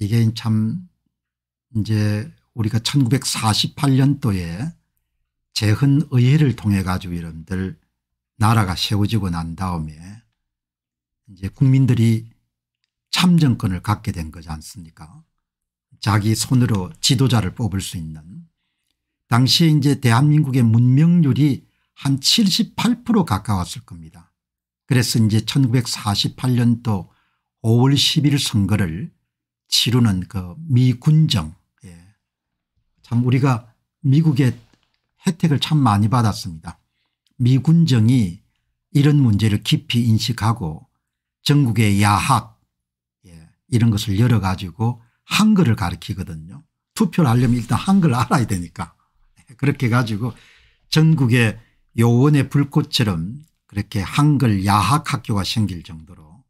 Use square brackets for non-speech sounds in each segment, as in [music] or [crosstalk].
이게 참 이제 우리가 1948년도에 재헌의회를 통해 가지고 여러분들 나라가 세워지고 난 다음에 이제 국민들이 참정권을 갖게 된 거지 않습니까 자기 손으로 지도자를 뽑을 수 있는 당시에 이제 대한민국의 문명률이 한 78% 가까웠을 겁니다. 그래서 이제 1948년도 5월 10일 선거를 치루는 그 미군정 예. 참 우리가 미국의 혜택을 참 많이 받았습니다. 미군정이 이런 문제를 깊이 인식하고 전국의 야학 예. 이런 것을 열어가지고 한글을 가르치거든요. 투표를 하려면 일단 한글 을 알아야 되니까 예, 그렇게 가지고 전국의 요원의 불꽃처럼 그렇게 한글 야학학교가 생길 정도로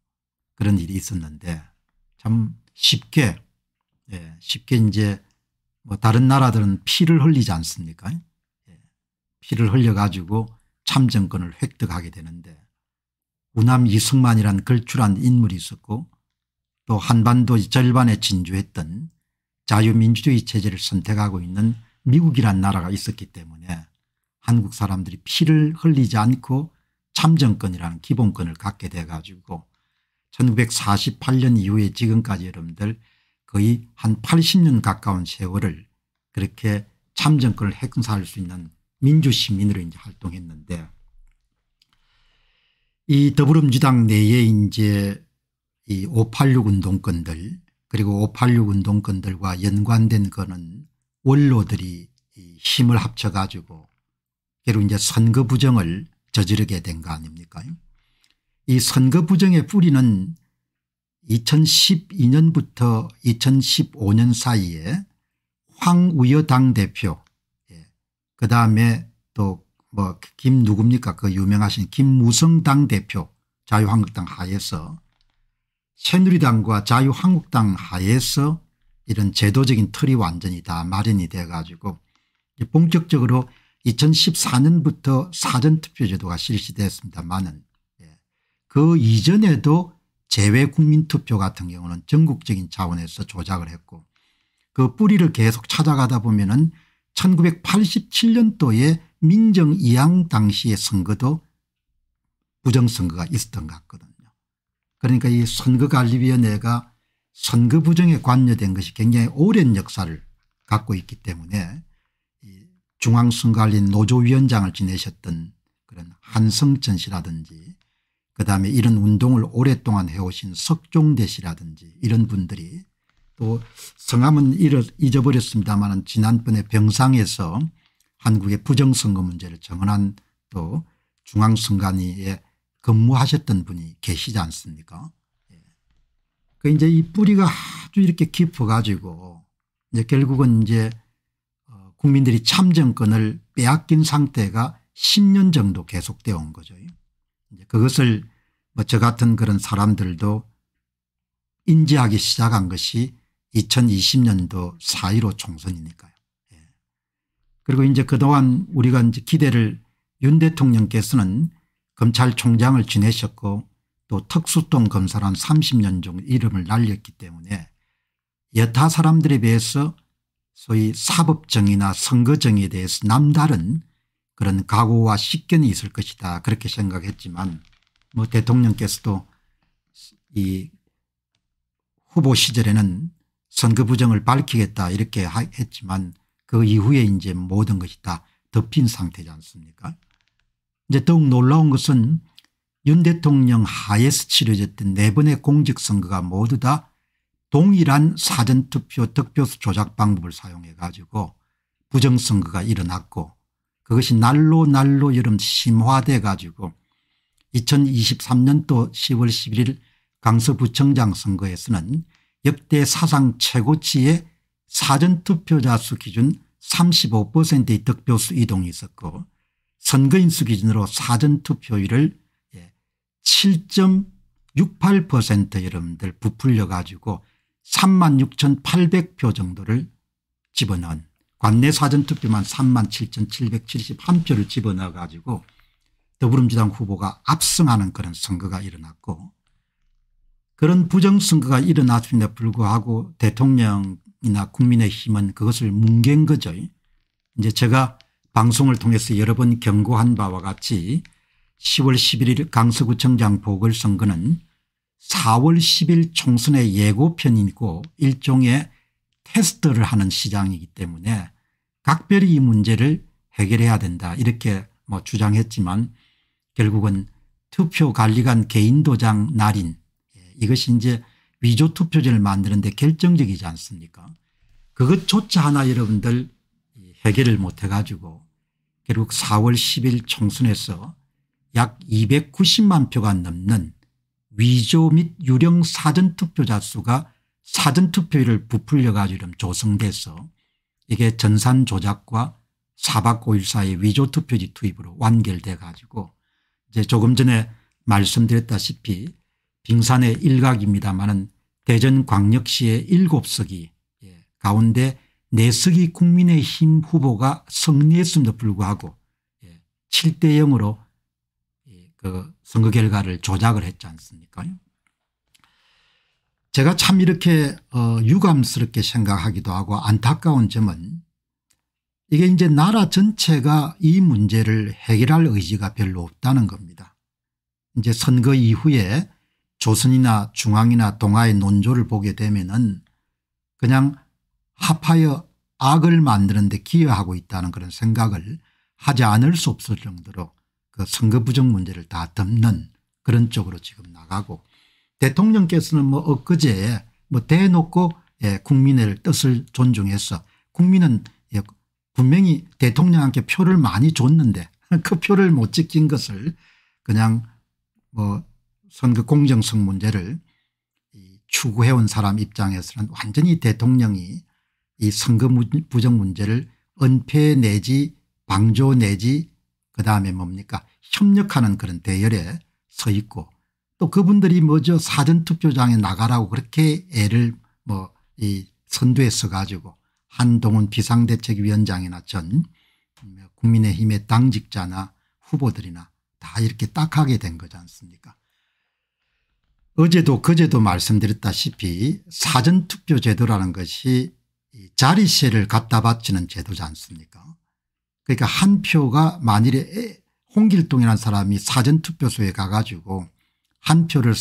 그런 일이 있었는데 참 쉽게 예, 쉽게 이제 뭐 다른 나라들은 피를 흘리지 않습니까? 예, 피를 흘려 가지고 참정권을 획득하게 되는데 우남 이승만이란 걸출한 인물이 있었고 또 한반도 절반에 진주했던 자유민주주의 체제를 선택하고 있는 미국이란 나라가 있었기 때문에 한국 사람들이 피를 흘리지 않고 참정권이라는 기본권을 갖게 돼 가지고 1948년 이후에 지금까지 여러분들 거의 한 80년 가까운 세월을 그렇게 참정권을 행사할 수 있는 민주시민으로 이제 활동했는데 이 더불어민주당 내에 이제 이 586 운동권들 그리고 586 운동권들과 연관된 거는 원로들이 힘을 합쳐가지고 결국 이제 선거 부정을 저지르게 된 거 아닙니까? 이 선거 부정의 뿌리는 2012년부터 2015년 사이에 황우여당 대표 예. 그다음에 또 뭐 김 누굽니까 그 유명하신 김무성 당 대표 자유한국당 하에서 새누리당과 자유한국당 하에서 이런 제도적인 틀이 완전히 다 마련이 돼 가지고 본격적으로 2014년부터 사전투표제도가 실시됐습니다만은 그 이전에도 재외 국민투표 같은 경우는 전국적인 차원에서 조작을 했고 그 뿌리를 계속 찾아가다 보면 은 1987년도에 민정 이양 당시의 선거도 부정선거가 있었던 것 같거든요. 그러니까 이 선거관리위원회가 선거 부정에 관여된 것이 굉장히 오랜 역사를 갖고 있기 때문에 중앙선관리 노조위원장을 지내셨던 그런 한성천 씨라든지 그다음에 이런 운동을 오랫동안 해오신 석종대 시라든지 이런 분들이 또 성함은 잊어버렸습니다만 지난번에 병상에서 한국의 부정선거 문제를 정언한 또 중앙선관위에 근무하셨던 분이 계시지 않습니까 예. 그 이제 이 뿌리가 아주 이렇게 깊어 가지고 이제 결국은 이제 어, 국민들이 참정권을 빼앗긴 상태가 10년 정도 계속되어 온 거죠. 그것을 뭐저 같은 그런 사람들도 인지하기 시작한 것이 2020년도 4.15 총선이니까요. 예. 그리고 이제 그동안 우리가 이제 기대를 윤 대통령께서는 검찰총장을 지내셨고 또 특수통 검사란 30년 중 이름을 날렸기 때문에 여타 사람들에 비해서 소위 사법정의나 선거정의에 대해서 남다른 그런 각오와 식견이 있을 것이다 그렇게 생각했지만 뭐 대통령께서도 이 후보 시절에는 선거 부정을 밝히겠다 이렇게 했지만 그 이후에 이제 모든 것이 다 덮인 상태지 않습니까 이제 더욱 놀라운 것은 윤 대통령 하에서 치러졌던 네 번의 공직선거가 모두 다 동일한 사전투표 득표수 조작 방법을 사용해 가지고 부정선거가 일어났고 그것이 날로 날로 여름 심화돼 가지고 2023년도 10월 11일 강서구청장 선거에서는 역대 사상 최고치의 사전투표자 수 기준 35%의 득표수 이동이 있었고 선거인 수 기준으로 사전투표율을 7.68% 예, 여러분들 부풀려 가지고 36,800표 정도를 집어넣은 관내 사전투표만 37,771표를 집어넣어 가지고 더불어민주당 후보가 압승하는 그런 선거가 일어났고 그런 부정선거가 일어났음에도 불구하고 대통령이나 국민의힘은 그것을 뭉갠 거죠. 이제 제가 방송을 통해서 여러 번 경고한 바와 같이 10월 11일 강서구청장 보궐선거는 4월 10일 총선의 예고편이고 일종의 테스트를 하는 시장이기 때문에 각별히 이 문제를 해결해야 된다 이렇게 뭐 주장했지만 결국은 투표 관리관 개인 도장 날인 예, 이것이 이제 위조 투표제를 만드는데 결정적이지 않습니까 그것조차 하나 여러분들 해결을 못해 가지고 결국 4월 10일 총선에서 약 290만 표가 넘는 위조 및 유령 사전투표자 수가 사전투표율을 부풀려 가지고 조성돼서 이게 전산 조작과 사박고일사의 위조 투표지 투입으로 완결돼 가지고 이제 조금 전에 말씀드렸다시피 빙산의 일각입니다마는 대전 광역시의 7석이 예, 가운데 4석이 국민의힘 후보가 승리했음에도 불구하고 7대 예, 0으로 예, 그 선거 결과를 조작을 했지 않습니까 제가 참 이렇게 어 유감스럽게 생각하기도 하고 안타까운 점은 이게 이제 나라 전체가 이 문제를 해결할 의지가 별로 없다는 겁니다. 이제 선거 이후에 조선이나 중앙이나 동아의 논조를 보게 되면은 그냥 합하여 악을 만드는 데 기여하고 있다는 그런 생각을 하지 않을 수 없을 정도로 그 선거 부정 문제를 다 덮는 그런 쪽으로 지금 나가고 대통령께서는 뭐 엊그제 뭐 대놓고 예, 국민의 뜻을 존중해서 국민은 예, 분명히 대통령한테 표를 많이 줬는데 [laughs] 그 표를 못 지킨 것을 그냥 뭐 선거 공정성 문제를 추구해온 사람 입장에서는 완전히 대통령이 이 선거 부정 문제를 은폐 내지 방조 내지 그다음에 뭡니까 협력하는 그런 대열에 서 있고 또 그분들이 뭐저 사전투표장에 나가라고 그렇게 애를 뭐 이 선두에서 가지고 한동훈 비상대책위원장이나 전 국민의힘의 당직자나 후보들이나 다 이렇게 딱하게 된 거지 않습니까 어제도 그제도 말씀드렸다시피 사전투표 제도라는 것이 자리세를 갖다 바치는 제도지 않습니까 그러니까 한 표가 만일에 홍길동이라는 사람이 사전투표소에 가가지고 한 표를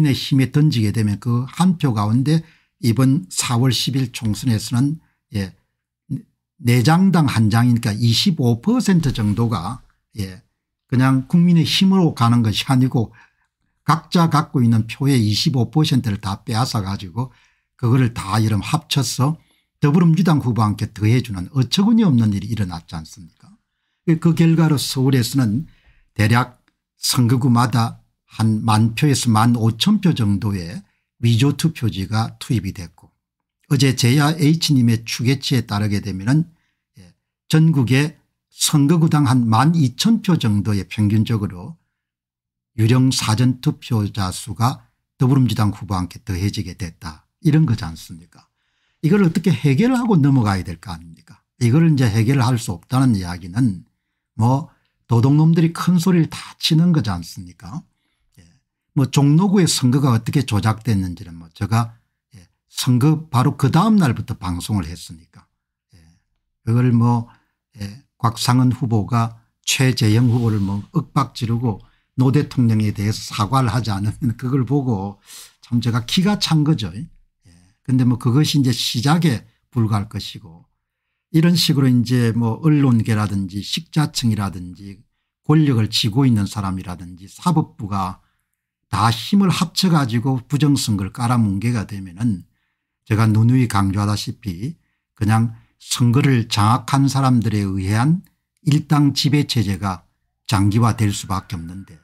국민의 힘에 던지게 되면 그 한 표 가운데 이번 4월 10일 총선에서는 예, 4장당 한 장이니까 25% 정도가 예, 그냥 국민의 힘으로 가는 것이 아니고 각자 갖고 있는 표의 25%를 다 빼앗아 가지고 그거를 다 이름 합쳐서 더불어민주당 후보와 함께 더해주는 어처구니 없는 일이 일어났지 않습니까 그 결과로 서울에서는 대략 선거구마다 한만 표에서 만 오천 표 정도의 위조 투표지가 투입이 됐고 어제 제야 H님의 추계치에 따르게 되면 예, 전국의 선거구당 한 만 이천 표 정도의 평균적으로 유령 사전투표자 수가 더불어민주당 후보와 함께 더해지게 됐다 이런 거지 않습니까 이걸 어떻게 해결하고 넘어가야 될 거 아닙니까 이걸 이제 해결할 수 없다는 이야기는 뭐 도둑놈들이 큰 소리를 다 치는 거지 않습니까 뭐 종로구의 선거가 어떻게 조작됐는지는 뭐 제가 예, 선거 바로 그 다음 날부터 방송을 했으니까 예, 그걸 뭐 예, 곽상은 후보가 최재형 후보를 뭐 억박 지르고 노 대통령에 대해서 사과를 하지 않으면 그걸 보고 참 제가 기가 찬 거죠. 예, 근데뭐 그것이 이제 시작에 불과할 것이고 이런 식으로 이제 뭐 언론계라든지 식자층이라든지 권력을 쥐고 있는 사람이라든지 사법부가 다 힘을 합쳐가지고 부정선거를 깔아뭉개가 되면은 제가 누누이 강조하다시피 그냥 선거를 장악한 사람들에 의한 일당 지배체제가 장기화될 수밖에 없는데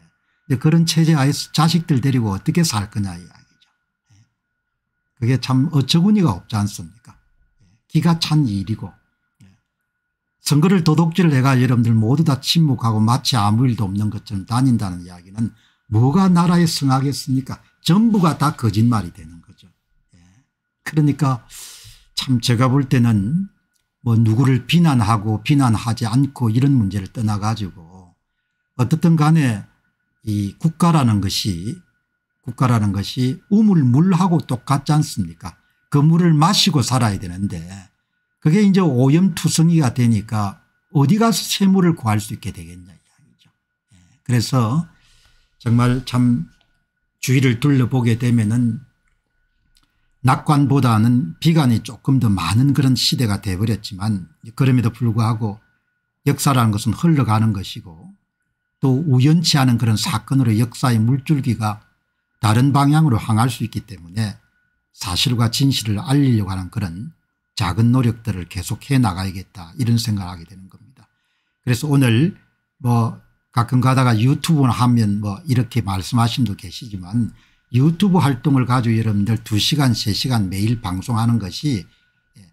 그런 체제 하에서 자식들 데리고 어떻게 살 거냐 이야기죠. 예. 그게 참 어처구니가 없지 않습니까 예. 기가 찬 일이고 예. 선거를 도둑질 해가 여러분들 모두 다 침묵하고 마치 아무 일도 없는 것처럼 다닌다는 이야기는 뭐가 나라에 승하겠습니까 전부가 다 거짓말이 되는 거죠. 예. 그러니까 참 제가 볼 때는 뭐 누구를 비난하고 비난하지 않고 이런 문제를 떠나가지고 어떻든 간에 이 국가라는 것이 국가라는 것이 우물물하고 똑같지 않습니까? 그 물을 마시고 살아야 되는데 그게 이제 오염투성이가 되니까 어디 가서 쇠물을 구할 수 있게 되겠냐 이야기죠. 예. 그래서 정말 참 주위를 둘러보게 되면은 낙관보다는 비관이 조금 더 많은 그런 시대가 되어버렸지만 그럼에도 불구하고 역사라는 것은 흘러가는 것이고 또 우연치 않은 그런 사건으로 역사의 물줄기가 다른 방향으로 항할 수 있기 때문에 사실과 진실을 알리려고 하는 그런 작은 노력들을 계속해 나가야겠다 이런 생각을 하게 되는 겁니다. 그래서 오늘 뭐 가끔 가다가 유튜브나 하면 뭐 이렇게 말씀하신 분도 계시지만 유튜브 활동을 가지고 여러분들 2시간 3시간 매일 방송하는 것이 예,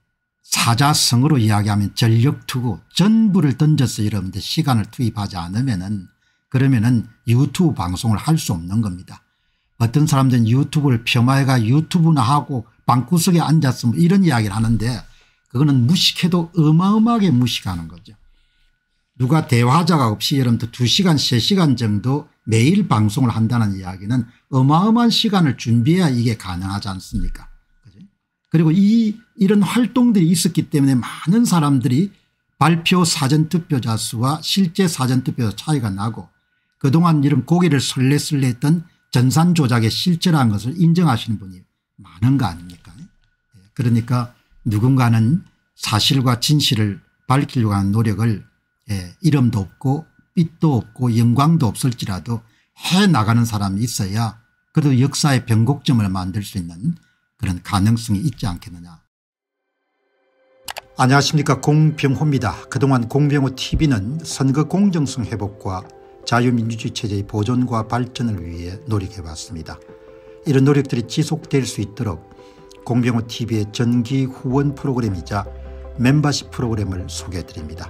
사자성으로 이야기하면 전력투구 전부를 던져서 여러분들 시간을 투입하지 않으면 은 그러면 은 유튜브 방송을 할 수 없는 겁니다. 어떤 사람들은 유튜브를 폄하해가 유튜브나 하고 방구석에 앉았으면 이런 이야기를 하는데 그거는 무식해도 어마어마하게 무식하는 거죠. 누가 대화자가 없이 여러분들 2시간 3시간 정도 매일 방송을 한다는 이야기는 어마어마한 시간을 준비해야 이게 가능하지 않습니까 그리고 이 이런 활동들이 있었기 때문에 많은 사람들이 발표 사전투표자 수와 실제 사전투표자 차이가 나고 그동안 이런 고개를 설레설레 했던 전산 조작의 실체라는 것을 인정하시는 분이 많은 거 아닙니까 예, 그러니까 누군가는 사실과 진실을 밝히려고 하는 노력을 예, 이름도 없고 빛도 없고 영광도 없을지라도 해나가는 사람이 있어야 그래도 역사의 변곡점을 만들 수 있는 그런 가능성이 있지 않겠느냐. 안녕하십니까 공병호입니다. 그동안 공병호 tv는 선거 공정성 회복과 자유민주주의 체제의 보존과 발전을 위해 노력해왔습니다. 이런 노력들이 지속될 수 있도록 공병호 tv의 전기 후원 프로그램이자 멤버십 프로그램을 소개해드립니다.